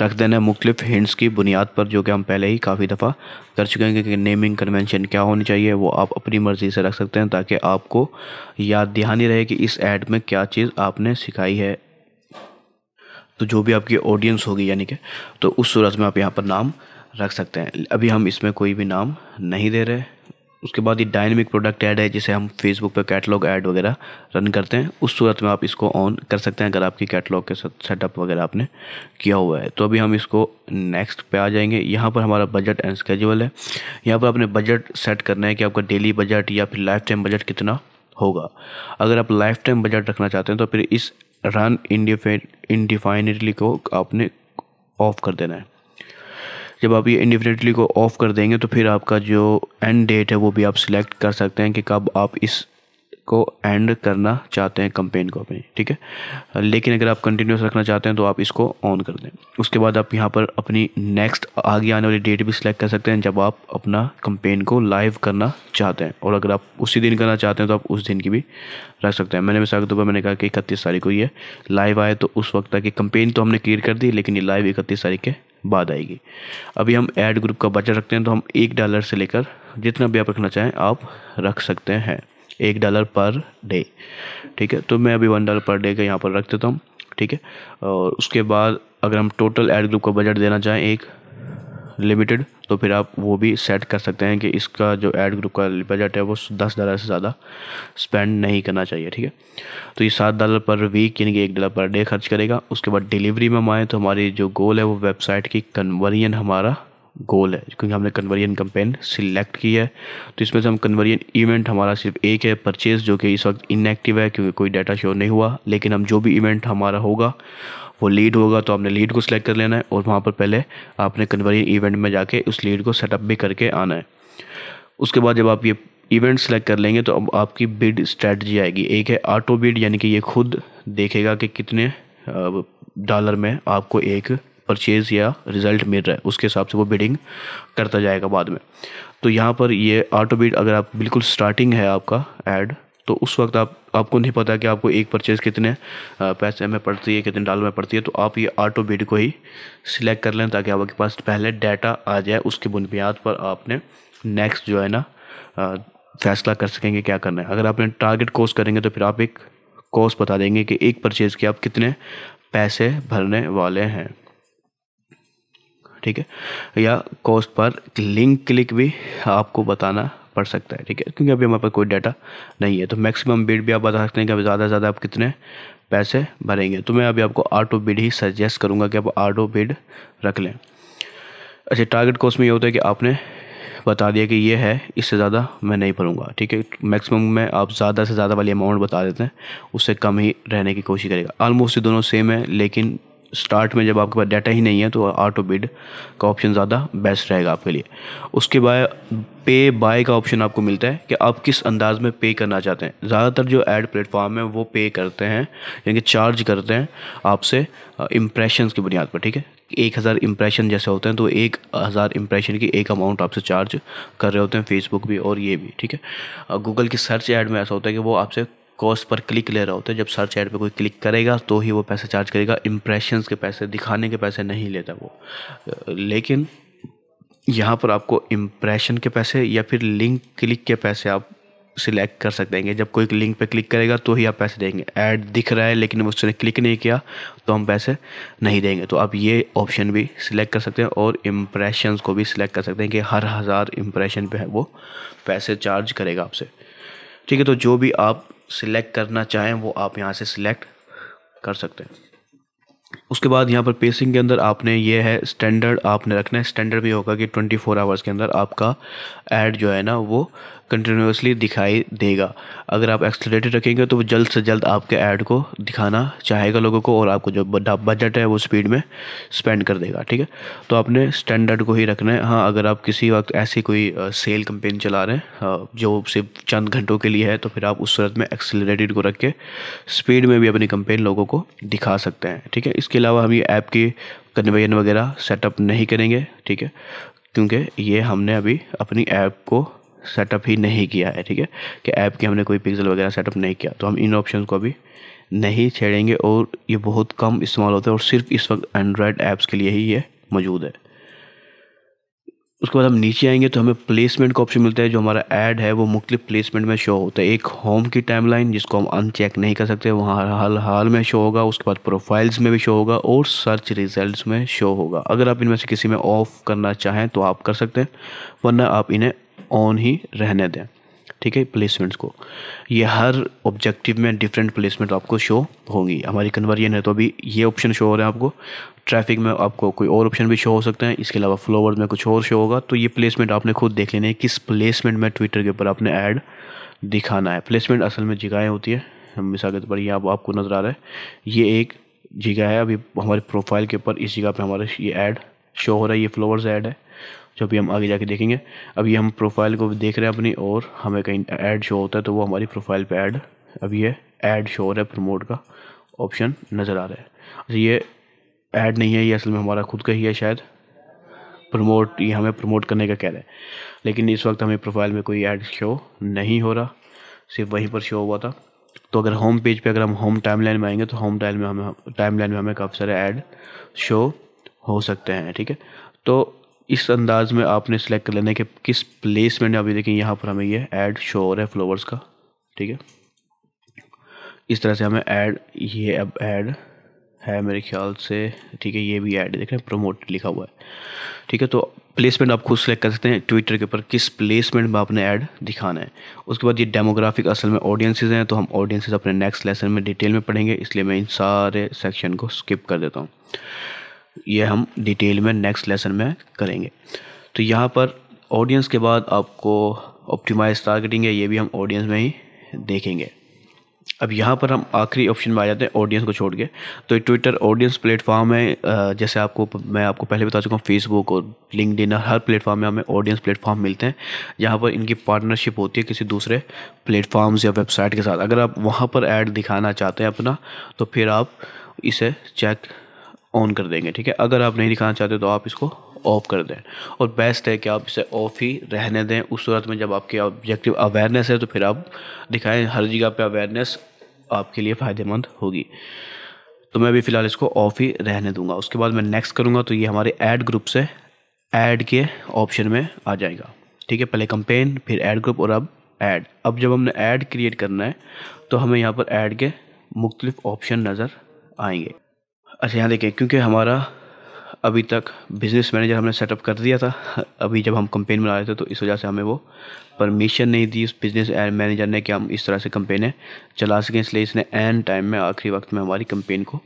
रख देना है मुख्तफ हिंट्स की बुनियाद पर जो कि हम पहले ही काफ़ी दफ़ा कर चुके हैं कि नेमिंग कन्वेंशन क्या होनी चाहिए वो आप अपनी मर्ज़ी से रख सकते हैं ताकि आपको याद दहानी रहे कि इस ऐड में क्या चीज़ आपने सिखाई है तो जो भी आपकी ऑडियंस होगी यानी कि तो उस सूरत में आप यहाँ पर नाम रख सकते हैं अभी हम इसमें कोई भी नाम नहीं दे रहे उसके बाद ये डायनेमिक प्रोडक्ट ऐड है जिसे हम फेसबुक पर कैटलॉग ऐड वगैरह रन करते हैं उस सूरत में आप इसको ऑन कर सकते हैं अगर आपकी कैटलॉग के साथ सेटअप वगैरह आपने किया हुआ है तो अभी हम इसको नेक्स्ट पे आ जाएंगे यहाँ पर हमारा बजट एंड स्केजुअल है यहाँ पर आपने बजट सेट करना है कि आपका डेली बजट या फिर लाइफ टाइम बजट कितना होगा अगर आप लाइफ टाइम बजट रखना चाहते हैं तो फिर इस रन इंडिफाइनिटली को आपने ऑफ कर देना है जब आप ये इंडिफिनेटली को ऑफ़ कर देंगे तो फिर आपका जो एंड डेट है वो भी आप सिलेक्ट कर सकते हैं कि कब आप इस को एंड करना चाहते हैं कंपेन को अपनी ठीक है लेकिन अगर आप कंटिन्यूस रखना चाहते हैं तो आप इसको ऑन कर दें उसके बाद आप यहाँ पर अपनी नेक्स्ट आगे आने वाली डेट भी सिलेक्ट कर सकते हैं जब आप अपना कंपेन को लाइव करना चाहते हैं और अगर आप उसी दिन करना चाहते हैं तो आप उस दिन की भी रख सकते हैं मैंने मिसाल के तौर पर मैंने कहा कि इकतीस तारीख को ये लाइव आए तो उस वक्त तक कंपेन तो हमने क्लियर कर दी लेकिन ये लाइव इकतीस तारीख के बाद आएगी अभी हम ऐड ग्रुप का बजट रखते हैं तो हम एक डॉलर से लेकर जितना भी आप रखना चाहें आप रख सकते हैं एक डॉलर पर डे ठीक है तो मैं अभी वन डॉलर पर डे का यहाँ पर रख देता हूँ ठीक है और उसके बाद अगर हम टोटल ऐड ग्रुप का बजट देना चाहें एक लिमिटेड तो फिर आप वो भी सेट कर सकते हैं कि इसका जो एड ग्रुप का बजट है वो दस डॉलर से ज़्यादा स्पेंड नहीं करना चाहिए ठीक है तो ये सात डॉलर पर वीक यानी कि एक डॉलर पर डे खर्च करेगा उसके बाद डिलीवरी में हम आएँ तो हमारी जो गोल है वो वेबसाइट की कन्वर्जन हमारा गोल है क्योंकि हमने कन्वर्जन कंपेन सिलेक्ट की है तो इसमें से हम कन्वर्जन इवेंट हमारा सिर्फ एक है परचेज जो कि इस वक्त इनएक्टिव है क्योंकि कोई डाटा शो नहीं हुआ लेकिन हम जो भी इवेंट हमारा होगा वो लीड होगा तो आपने लीड को सिलेक्ट कर लेना है और वहाँ पर पहले आपने कन्वर्जन इवेंट में जाके उस लीड को सेटअप भी करके आना है उसके बाद जब आप ये इवेंट सेलेक्ट कर लेंगे तो अब आपकी बिड स्ट्रैटी आएगी एक है ऑटो बिड यानी कि ये खुद देखेगा कि कितने डॉलर में आपको एक परचेज या रिजल्ट मिल रहा है उसके हिसाब से वो बिडिंग करता जाएगा बाद में तो यहाँ पर ये ऑटो बिड अगर आप बिल्कुल स्टार्टिंग है आपका एड तो उस वक्त आप आपको नहीं पता कि आपको एक परचेज़ कितने पैसे में पड़ती है कितने डॉलर में पड़ती है तो आप ये ऑटो बिड को ही सिलेक्ट कर लें ताकि आपके पास पहले डाटा आ जाए उसके बुनियाद पर आपने नेक्स्ट जो है ना फैसला कर सकेंगे क्या करना है अगर आपने टारगेट कोर्स करेंगे तो फिर आप एक कोर्स बता देंगे कि एक परचेज़ के आप कितने पैसे भरने वाले हैं ठीक है या कॉस्ट पर लिंक क्लिक भी आपको बताना पड़ सकता है ठीक है क्योंकि अभी हमारे पास कोई डाटा नहीं है तो मैक्सिमम बिड भी आप बता सकते हैं कि अभी ज़्यादा से ज़्यादा आप कितने पैसे भरेंगे तो मैं अभी आपको आटो बिड ही सजेस्ट करूँगा कि आप आटो बिड रख लें अच्छा टारगेट कॉस्ट में ये होता है कि आपने बता दिया कि ये है इससे ज़्यादा मैं नहीं भरूँगा ठीक है मैक्सिमम में आप ज़्यादा से ज़्यादा वाली अमाउंट बता देते हैं उससे कम ही रहने की कोशिश करेगा आलमोस्ट दोनों सेम है लेकिन स्टार्ट में जब आपके पास डाटा ही नहीं है तो ऑटो बिड का ऑप्शन ज़्यादा बेस्ट रहेगा आपके लिए उसके बाद पे बाय का ऑप्शन आपको मिलता है कि आप किस अंदाज में पे करना चाहते हैं ज़्यादातर जो एड प्लेटफॉर्म है वो पे करते हैं यानी कि चार्ज करते हैं आपसे इम्प्रेशन की बुनियाद पर ठीक है एक हज़ार इम्प्रेशन जैसे होते हैं तो एक हज़ार इम्प्रेशन की एक अमाउंट आपसे चार्ज कर रहे होते हैं फेसबुक भी और ये भी ठीक है गूगल की सर्च ऐड में ऐसा होता है कि वो आपसे कॉस्ट पर क्लिक ले रहा होता है जब सर्च ऐड पे कोई क्लिक करेगा तो ही वो पैसे चार्ज करेगा इम्प्रेशंस के पैसे दिखाने के पैसे नहीं लेता वो लेकिन यहाँ पर आपको इम्प्रेशन के पैसे या फिर लिंक क्लिक के पैसे आप सिलेक्ट कर सकते हैं जब कोई लिंक पे क्लिक करेगा तो ही आप पैसे देंगे ऐड दिख रहा है लेकिन उसने क्लिक नहीं किया तो हम पैसे नहीं देंगे तो आप ये ऑप्शन भी सिलेक्ट कर सकते हैं और इम्प्रेशंस को भी सिलेक्ट कर सकते हैं कि हर हज़ार इम्प्रेशन पे है वो पैसे चार्ज करेगा आपसे ठीक है तो जो भी आप सिलेक्ट करना चाहें वो आप यहाँ से सिलेक्ट कर सकते हैं उसके बाद यहाँ पर पेसिंग के अंदर आपने ये है स्टैंडर्ड आपने रखना है स्टैंडर्ड भी होगा कि 24 आवर्स के अंदर आपका ऐड जो है ना वो कंटिन्यूसली दिखाई देगा अगर आप एक्सलेटेड रखेंगे तो वो जल्द से जल्द आपके ऐड को दिखाना चाहेगा लोगों को और आपको जो बजट है वो स्पीड में स्पेंड कर देगा ठीक है तो आपने स्टैंडर्ड को ही रखना है हाँ अगर आप किसी वक्त ऐसी कोई सेल कंपेन चला रहे हैं जो सिर्फ चंद घंटों के लिए है तो फिर आप उस सूरत में एक्सलेटेड को रख के स्पीड में भी अपनी कंपेन लोगों को दिखा सकते हैं ठीक है इसके अलावा हम ये ऐप की कन्वेन वगैरह सेटअप नहीं करेंगे ठीक है क्योंकि ये हमने अभी अपनी ऐप को सेटअप ही नहीं किया है ठीक है कि ऐप के हमने कोई पिक्सल वगैरह सेटअप नहीं किया तो हम इन ऑप्शन को अभी नहीं छेड़ेंगे और ये बहुत कम इस्तेमाल होता है और सिर्फ इस वक्त एंड्रॉयड ऐप्स के लिए ही ये मौजूद है उसके बाद हम नीचे आएंगे तो हमें प्लेसमेंट का ऑप्शन मिलता है जो हमारा ऐड है वो मुख्तु प्लेसमेंट में शो होता है एक होम की टाइमलाइन जिसको हम अनचेक नहीं कर सकते वहाँ हाल हाल में शो होगा उसके बाद प्रोफाइल्स में भी शो होगा और सर्च रिजल्ट्स में शो होगा अगर आप इनमें से किसी में ऑफ़ करना चाहें तो आप कर सकते हैं वरना आप इन्हें ऑन ही रहने दें ठीक है प्लेसमेंट्स को ये हर ऑब्जेक्टिव में डिफरेंट प्लेसमेंट आपको शो होंगी हमारी कन्वर्जन है तो अभी ये ऑप्शन शो हो रहा है आपको ट्रैफिक में आपको कोई और ऑप्शन भी शो हो सकते हैं इसके अलावा फ्लोवर में कुछ और शो होगा तो ये प्लेसमेंट आपने खुद देख लेना है किस प्लेसमेंट में ट्विटर के ऊपर आपने ऐड दिखाना है प्लेसमेंट असल में जगह होती है मिसाल के तौर पर यह आप, आपको नज़र आ रहा है ये एक जगह है अभी हमारे प्रोफाइल के ऊपर इस जगह पर हमारा ये ऐड शो हो रहा है ये फ्लोवर्स ऐड है जो भी हम आगे जाके देखेंगे अभी हम प्रोफाइल को देख रहे हैं अपनी और हमें कहीं ऐड शो होता है तो वो हमारी प्रोफाइल पे ऐड अभी ये ऐड शो रहा है प्रमोट का ऑप्शन नज़र आ रहा है अच्छा ये ऐड नहीं है ये असल में हमारा खुद का ही है शायद प्रमोट ये हमें प्रमोट करने का कह रहे हैं लेकिन इस वक्त हमें प्रोफाइल में कोई ऐड शो नहीं हो रहा सिर्फ वहीं पर शो हुआ था तो अगर होम पेज पे अगर हम होम टाइमलाइन में आएंगे तो होम टाइम में हमें टाइमलाइन में हमें काफ़ी सारे ऐड शो हो सकते हैं ठीक है तो इस अंदाज में आपने सेलेक्ट कर लेना है कि किस प्लेसमेंट में अभी देखें यहाँ पर हमें ये ऐड शो हो रहा है फ्लोवर्स का ठीक है इस तरह से हमें ऐड ये अब ऐड है मेरे ख्याल से ठीक है ये भी ऐड देख रहे हैं प्रोमोट लिखा हुआ है ठीक है तो प्लेसमेंट आप खुद सेलेक्ट कर सकते हैं ट्विटर के ऊपर किस प्लेसमेंट में आपने ऐड दिखाना है उसके बाद ये डेमोग्राफिक असल में ऑडियंसेज हैं तो हम ऑडियंसेज अपने नेक्स्ट लेसन में डिटेल में पढ़ेंगे इसलिए मैं इन सारे सेक्शन को स्किप कर देता हूँ ये हम डिटेल में नेक्स्ट लेसन में करेंगे तो यहाँ पर ऑडियंस के बाद आपको ऑप्टिमाइज टारगेटिंग है ये भी हम ऑडियंस में ही देखेंगे अब यहाँ पर हम आखिरी ऑप्शन में आ जाते हैं ऑडियंस को छोड़ के तो ट्विटर ऑडियंस प्लेटफॉर्म है जैसे आपको मैं आपको पहले बता चुका हूँ फेसबुक और लिंकड हर प्लेटफॉर्म में हमें ऑडियंस प्लेटफॉर्म मिलते हैं जहाँ पर इनकी पार्टनरशिप होती है किसी दूसरे प्लेटफॉर्म्स या वेबसाइट के साथ अगर आप वहाँ पर ऐड दिखाना चाहते हैं अपना तो फिर आप इसे चेक ऑन कर देंगे ठीक है अगर आप नहीं दिखाना चाहते तो आप इसको ऑफ कर दें और बेस्ट है कि आप इसे ऑफ ही रहने दें उस सूरत में जब आपके ऑब्जेक्टिव अवेयरनेस है तो फिर आप दिखाएं हर जगह पे अवेयरनेस आपके लिए फ़ायदेमंद होगी तो मैं भी फ़िलहाल इसको ऑफ ही रहने दूंगा उसके बाद मैं नेक्स्ट करूँगा तो ये हमारे ऐड ग्रुप से ऐड के ऑप्शन में आ जाएगा ठीक है पहले कंपेन फिर ऐड ग्रुप और अब ऐड अब जब हमने ऐड क्रिएट करना है तो हमें यहाँ पर ऐड के मुख्तलिफ ऑप्शन नज़र आएंगे अच्छा यहाँ देखिए क्योंकि हमारा अभी तक बिज़नेस मैनेजर हमने सेटअप कर दिया था अभी जब हम कंपेन में आए थे तो इस वजह से हमें वो परमिशन नहीं दी उस बिज़नेस मैनेजर ने कि हम इस तरह से कंपेनें चला सकें इसलिए इसने एंड टाइम में आखिरी वक्त में हमारी कंपेन को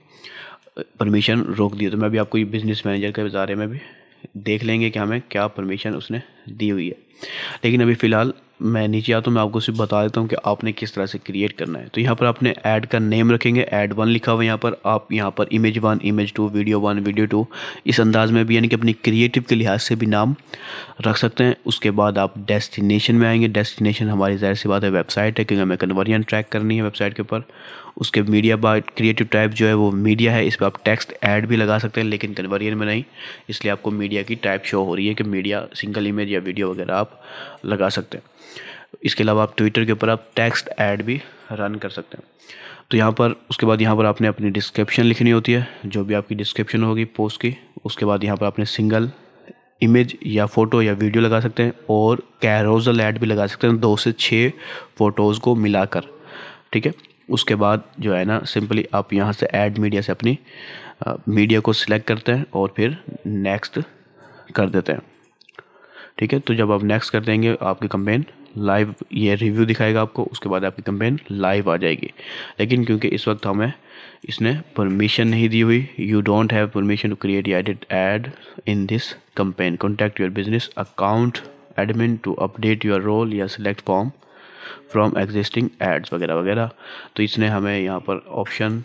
परमिशन रोक दी तो मैं भी आपको ये बिज़नेस मैनेजर के बारे में भी देख लेंगे कि हमें क्या परमिशन उसने दी हुई है लेकिन अभी फ़िलहाल मैं नीचे आता हूँ मैं आपको सिर्फ बता देता हूँ कि आपने किस तरह से क्रिएट करना है तो यहाँ पर आपने ऐड का नेम रखेंगे ऐड वन लिखा हुआ है यहाँ पर आप यहाँ पर image one image two video one video two इस अंदाज में भी यानी कि अपनी क्रिएटिव के लिहाज से भी नाम रख सकते हैं उसके बाद आप डेस्टिनेशन में आएंगे डेस्टिनेशन हमारी जाहिर सी बात है वेबसाइट है क्योंकि हमें कन्वर्जन ट्रैक करनी है वेबसाइट के ऊपर उसके मीडिया बाय क्रिएटिव टाइप जो है वो मीडिया है इस पर आप टेक्स्ट ऐड भी लगा सकते हैं लेकिन कन्वर्जन में नहीं इसलिए आपको मीडिया की टाइप शो हो रही है कि मीडिया सिंगल इमेज या वीडियो वगैरह आप लगा सकते हैं इसके अलावा आप ट्विटर के ऊपर आप टेक्स्ट ऐड भी रन कर सकते हैं तो यहाँ पर उसके बाद यहाँ पर आपने अपनी डिस्क्रिप्शन लिखनी होती है जो भी आपकी डिस्क्रिप्शन होगी पोस्ट की उसके बाद यहाँ पर आपने सिंगल इमेज या फ़ोटो या वीडियो लगा सकते हैं और कैरोजल ऐड भी लगा सकते हैं दो से छः फ़ोटोज़ को मिलाकर ठीक है उसके बाद जो है ना सिंपली आप यहाँ से ऐड मीडिया से अपनी आ, मीडिया को सिलेक्ट करते हैं और फिर नेक्स्ट कर देते हैं ठीक है तो जब आप नेक्स्ट कर देंगे आपकी कंपेन लाइव ये रिव्यू दिखाएगा आपको उसके बाद आपकी कंपेन लाइव आ जाएगी लेकिन क्योंकि इस वक्त हमें इसने परमिशन नहीं दी हुई you don't have permission to create edit ad in this campaign contact your business account admin to update your role या select form from existing ads वगैरह वगैरह तो इसने हमें यहाँ पर ऑप्शन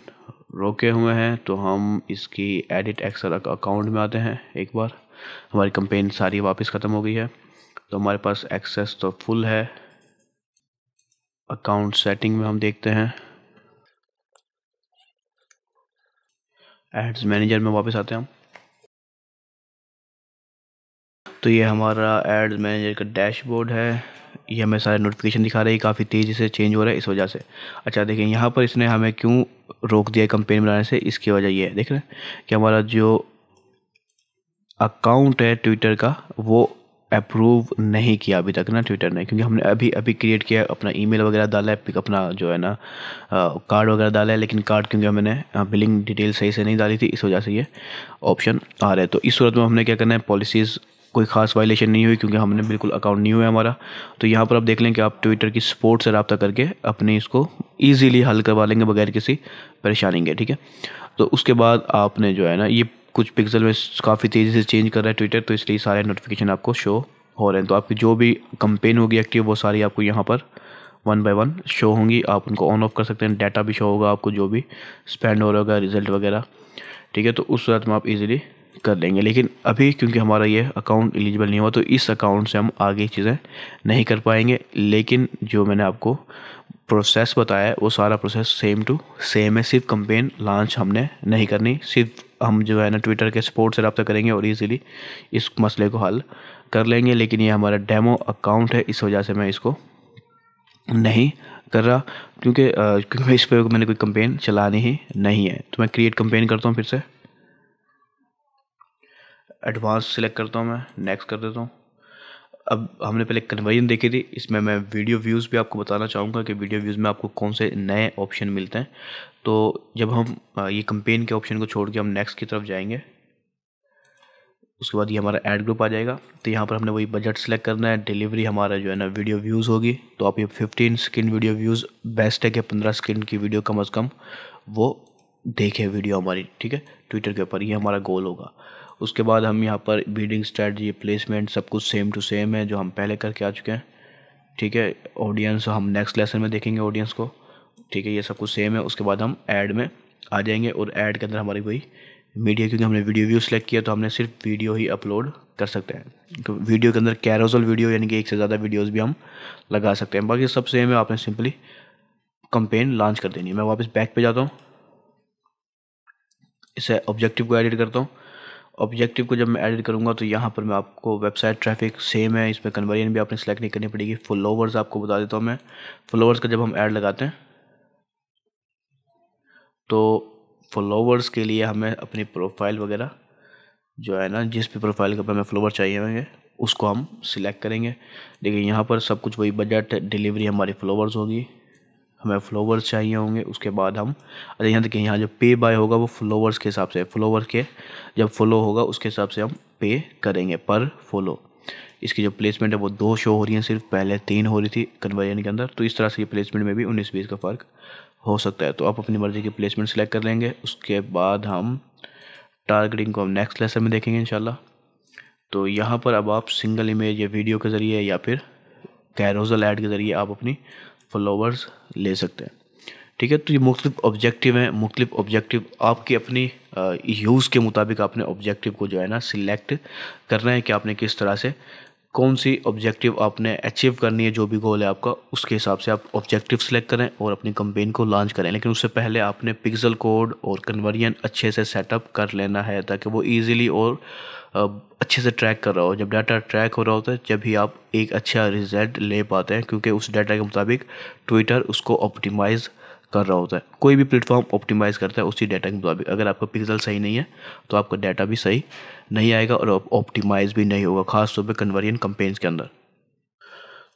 रोके हुए हैं तो हम इसकी एडिट एक्सर अकाउंट में आते हैं एक बार हमारी कंपेन सारी वापस ख़त्म हो गई है तो हमारे पास एक्सेस तो फुल है अकाउंट सेटिंग में हम देखते हैं एड्स मैनेजर में वापस आते हैं हम तो ये हमारा एड्स मैनेजर का डैशबोर्ड है ये हमें सारे नोटिफिकेशन दिखा रही है काफ़ी तेज़ी से चेंज हो रहा है इस वजह से अच्छा देखिए यहाँ पर इसने हमें क्यों रोक दिया कंपेन बनाने से इसकी वजह ये है देख रहे हैं कि हमारा जो अकाउंट है ट्विटर का वो अप्रूव नहीं किया अभी तक ना ट्विटर ने क्योंकि हमने अभी अभी क्रिएट किया अपना ईमेल वगैरह डाला है अपना जो है ना कार्ड वगैरह डाला है लेकिन कार्ड क्योंकि हमने बिलिंग डिटेल सही से नहीं डाली थी इस वजह से ये ऑप्शन आ रहा है तो इस सूरत में हमने क्या करना है पॉलिसीज़ कोई खास वायलेशन नहीं हुई क्योंकि हमने बिल्कुल अकाउंट नहीं हुआ है हमारा तो यहाँ पर आप देख लें कि आप ट्विटर की सपोर्ट से रबता करके अपने इसको ईजीली हल करवा लेंगे बगैर किसी परेशानी के ठीक है तो उसके बाद आपने जो है ना ये कुछ पिक्सल में काफ़ी तेज़ी से चेंज कर रहा है ट्विटर तो इसलिए सारे नोटिफिकेशन आपको शो हो रहे हैं तो आपकी जो भी कंपेन होगी एक्टिव वो सारी आपको यहाँ पर वन बाय वन शो होंगी आप उनको ऑन ऑफ कर सकते हैं डाटा भी शो होगा आपको जो भी स्पेंड हो रहा होगा रिजल्ट वगैरह ठीक है तो उस सूरत में आप इजीली कर लेंगे लेकिन अभी क्योंकि हमारा ये अकाउंट एलिजिबल नहीं हुआ तो इस अकाउंट से हम आगे चीज़ें नहीं कर पाएंगे लेकिन जो मैंने आपको प्रोसेस बताया है वो सारा प्रोसेस सेम टू सेम है सिर्फ कंपेन लॉन्च हमने नहीं करनी सिर्फ हम जो है ना ट्विटर के सपोर्ट से रब्ता करेंगे और इजीली इस मसले को हल कर लेंगे लेकिन ये हमारा डेमो अकाउंट है इस वजह से मैं इसको नहीं कर रहा क्योंकि क्योंकि मैं इस पर मैंने कोई कंपेन चलानी ही नहीं है तो मैं क्रिएट कंपेन करता हूँ फिर से एडवांस सिलेक्ट करता हूँ मैं नेक्स्ट कर देता हूँ अब हमने पहले कन्वर्जन देखी थी इसमें मैं वीडियो व्यूज़ भी आपको बताना चाहूँगा कि वीडियो व्यूज़ में आपको कौन से नए ऑप्शन मिलते हैं तो जब हम ये कंपेन के ऑप्शन को छोड़ के हम नेक्स्ट की तरफ जाएंगे उसके बाद ये हमारा एड ग्रुप आ जाएगा तो यहाँ पर हमने वही बजट सेलेक्ट करना है डिलीवरी हमारा जो है ना वीडियो व्यूज़ होगी तो आप ये fifteen skin video views best है कि पंद्रह स्किन की वीडियो कम अज़ कम वो देखे वीडियो हमारी ठीक है ट्विटर के ऊपर ये हमारा गोल होगा उसके बाद हम यहाँ पर बीडिंग स्ट्रैटी प्लेसमेंट सब कुछ सेम टू सेम है जो हम पहले करके आ चुके हैं ठीक है ऑडियंस हम नेक्स्ट लेसन में देखेंगे ऑडियंस को ठीक है ये सब कुछ सेम है उसके बाद हम ऐड में आ जाएंगे और ऐड के अंदर हमारी कोई मीडिया क्योंकि हमने वीडियो व्यू सेलेक्ट किया तो हमने सिर्फ वीडियो ही अपलोड कर सकते हैं तो वीडियो के अंदर कैरोजल वीडियो यानी कि एक से ज़्यादा वीडियोस भी हम लगा सकते हैं बाकी सब सेम है आपने सिंपली कंपेन लॉन्च कर देनी है मैं वापस बैक पे जाता हूँ इसे ऑब्जेक्टिव को एडिट करता हूँ ऑब्जेक्टिव को जब मैं एडिट करूँगा तो यहाँ पर मैं आपको वेबसाइट ट्रैफिक सेम है इसमें कन्वर्जन भी आपने सेलेक्ट नहीं करनी पड़ेगी फॉलोवर्स आपको बता देता हूँ मैं फॉलोवर्स का जब हम ऐड लगाते हैं तो फॉलोवर्स के लिए हमें अपनी प्रोफाइल वगैरह जो है ना जिस भी प्रोफाइल के पर हमें फ्लोवर चाहिए होंगे उसको हम सिलेक्ट करेंगे देखिए यहाँ पर सब कुछ वही बजट डिलीवरी हमारी फ्लोवर्स होगी हमें फ्लोवर्स चाहिए होंगे उसके बाद हम अरे यहाँ देखिए यहाँ जो पे बाय होगा वो फ्लोवर्स के हिसाब से फ्लोवर के जब फॉलो होगा उसके हिसाब से हम पे करेंगे पर फॉलो इसकी जो प्लेसमेंट है वो दो शो हो रही हैं सिर्फ पहले तीन हो रही थी कन्वर्जन के अंदर तो इस तरह से ये प्लेसमेंट में भी उन्नीस बीस का फ़र्क हो सकता है तो आप अपनी मर्ज़ी की प्लेसमेंट सेलेक्ट कर लेंगे उसके बाद हम टारगेटिंग को हम नेक्स्ट लेसन में देखेंगे इंशाल्लाह तो यहाँ पर अब आप सिंगल इमेज या वीडियो के ज़रिए या फिर कैरोजल ऐड के ज़रिए आप अपनी फॉलोवर्स ले सकते हैं ठीक है तो ये मुख्तलिफ ऑब्जेक्टिव हैं मुख्तु ऑब्जेक्टिव आपके अपनी यूज़ के मुताबिक आपने ऑब्जेक्टिव को जो है ना सिलेक्ट करना है कि आपने किस तरह से कौन सी ऑब्जेक्टिव आपने अचीव करनी है जो भी गोल है आपका उसके हिसाब से आप ऑब्जेक्टिव सेलेक्ट करें और अपनी कंपेन को लॉन्च करें लेकिन उससे पहले आपने पिक्सल कोड और कन्वर्जन अच्छे से सेटअप कर लेना है ताकि वो ईजिली और अच्छे से ट्रैक कर रहा हो जब डाटा ट्रैक हो रहा होता है जब ही आप एक अच्छा रिजल्ट ले पाते हैं क्योंकि उस डाटा के मुताबिक ट्विटर उसको ऑप्टिमाइज़ कर रहा होता है कोई भी प्लेटफॉर्म ऑप्टिमाइज़ करता है उसी डाटा के मुताबिक अगर आपका पिक्सल सही नहीं है तो आपका डाटा भी सही नहीं आएगा और ऑप्टिमाइज़ भी नहीं होगा खास तौर पर कन्वर्जन कंपेन्स के अंदर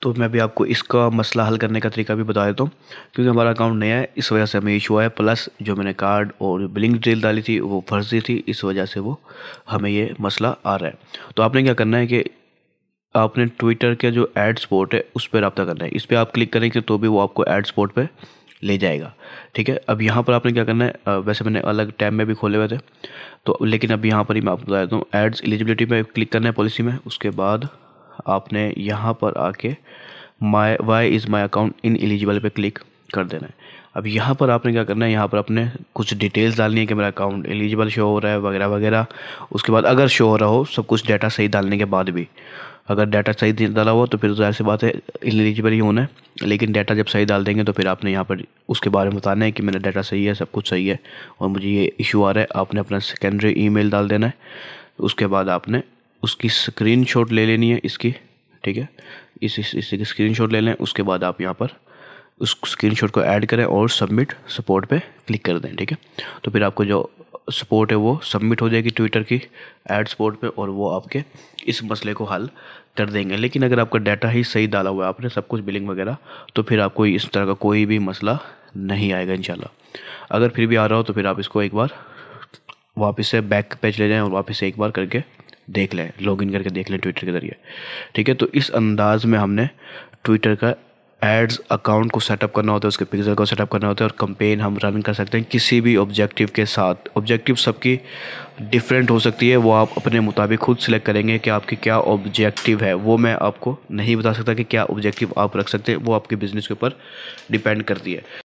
तो मैं भी आपको इसका मसला हल करने का तरीका भी बता देता हूँ क्योंकि हमारा अकाउंट नया है इस वजह से हमें इशू आया प्लस जो मैंने कार्ड और बिलिंग डिटेल डाली थी वो फर्जी थी इस वजह से वो हमें ये मसला आ रहा है तो आपने क्या करना है कि आपने ट्विटर के जो एड स्पोर्ट है उस पर रबता करना है इस पर आप क्लिक करेंगे तो भी वो आपको एड स्पोर्ट पर ले जाएगा ठीक है अब यहाँ पर आपने क्या करना है वैसे मैंने अलग टैब में भी खोले हुए थे तो लेकिन अब यहाँ पर ही मैं आपको बता देता हूँ एड्स एलिजिबिलिटी में क्लिक करना है पॉलिसी में उसके बाद आपने यहाँ पर आके my why is my account ineligible पर क्लिक कर देना है अब यहाँ पर आपने क्या करना है यहाँ पर आपने कुछ डिटेल्स डालनी है कि मेरा अकाउंट एलिजिबल शो हो रहा है वगैरह वगैरह उसके बाद अगर शो हो रहा हो सब कुछ डाटा सही डालने के बाद भी अगर डाटा सही डाला हुआ तो फिर तो जाहिर सी बात है एलिजिबल ही होना है लेकिन डाटा जब सही डाल देंगे तो फिर आपने यहाँ पर उसके बारे में बताना है कि मेरा डाटा सही है सब कुछ सही है और मुझे ये इशू आ रहा है आपने अपना सेकेंडरी मेल डाल देना है उसके बाद आपने उसकी शॉट ले लेनी है इसकी ठीक है इस इसी की स्क्रीनशॉट ले लें उसके बाद आप यहाँ पर उस स्क्रीनशॉट को ऐड करें और सबमिट सपोर्ट पे क्लिक कर दें ठीक है तो फिर आपको जो सपोर्ट है वो सबमिट हो जाएगी ट्विटर की एड सपोर्ट पे और वो आपके इस मसले को हल कर देंगे लेकिन अगर आपका डाटा ही सही डाला हुआ है आपने सब कुछ बिलिंग वगैरह तो फिर आपको इस तरह का कोई भी मसला नहीं आएगा इन अगर फिर भी आ रहा हो तो फिर आप इसको एक बार वापस से बैक पेज ले जाएँ और वापस से एक बार करके देख लें लॉगिन करके देख लें ट्विटर के ज़रिए ठीक है तो इस अंदाज़ में हमने ट्विटर का एड्स अकाउंट को सेटअप करना होता है उसके पिक्सल को सेटअप करना होता है और कंपेन हम रन कर सकते हैं किसी भी ऑब्जेक्टिव के साथ ऑब्जेक्टिव सबकी डिफरेंट हो सकती है वो आप अपने मुताबिक खुद सिलेक्ट करेंगे कि आपकी क्या ऑब्जेक्टिव है वो मैं आपको नहीं बता सकता कि क्या ऑब्जेक्टिव आप रख सकते हैं वो आपके बिज़नेस के ऊपर डिपेंड करती है